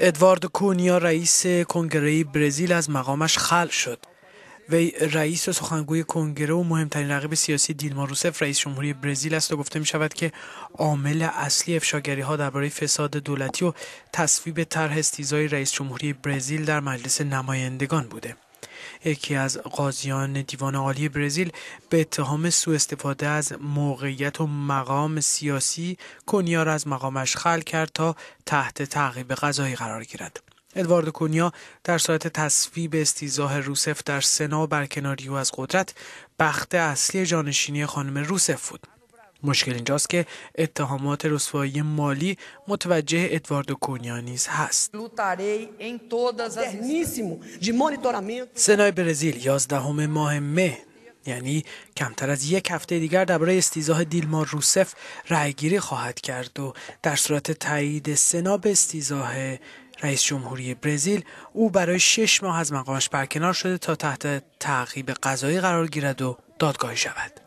ادوارد کونیا رئیس کنگره برزیل از مقامش خلع شد وی رئیس و سخنگوی کنگره و مهمترین رقیب سیاسی دیلما روسف رئیس جمهوری برزیل است و گفته می شود که عامل اصلی افشاگری ها درباره فساد دولتی و تصویب طرح استیزای رئیس جمهوری برزیل در مجلس نمایندگان بوده یکی از قاضیان دیوان عالی برزیل به اتهام سوء استفاده از موقعیت و مقام سیاسی کنیا را از مقامش خل کرد تا تحت تعقیب قضایی قرار گیرد ادوارد کونیا در صورت تصویب استیزاه روسف در سنا برکناری او از قدرت بخت اصلی جانشینی خانم روسف بود مشکل اینجاست که اتهامات رسوایی مالی متوجه ادواردو کونیا هست. سنای برزیل 11 ماه مه یعنی کمتر از یک هفته دیگر درباره استیزاه دیلما روسف رأیگیری خواهد کرد و در صورت تایید سنا به استیزاه رئیس جمهوری برزیل او برای شش ماه از مقامش برکنار شده تا تحت تعقیب قضایی قرار گیرد و دادگاهی شود.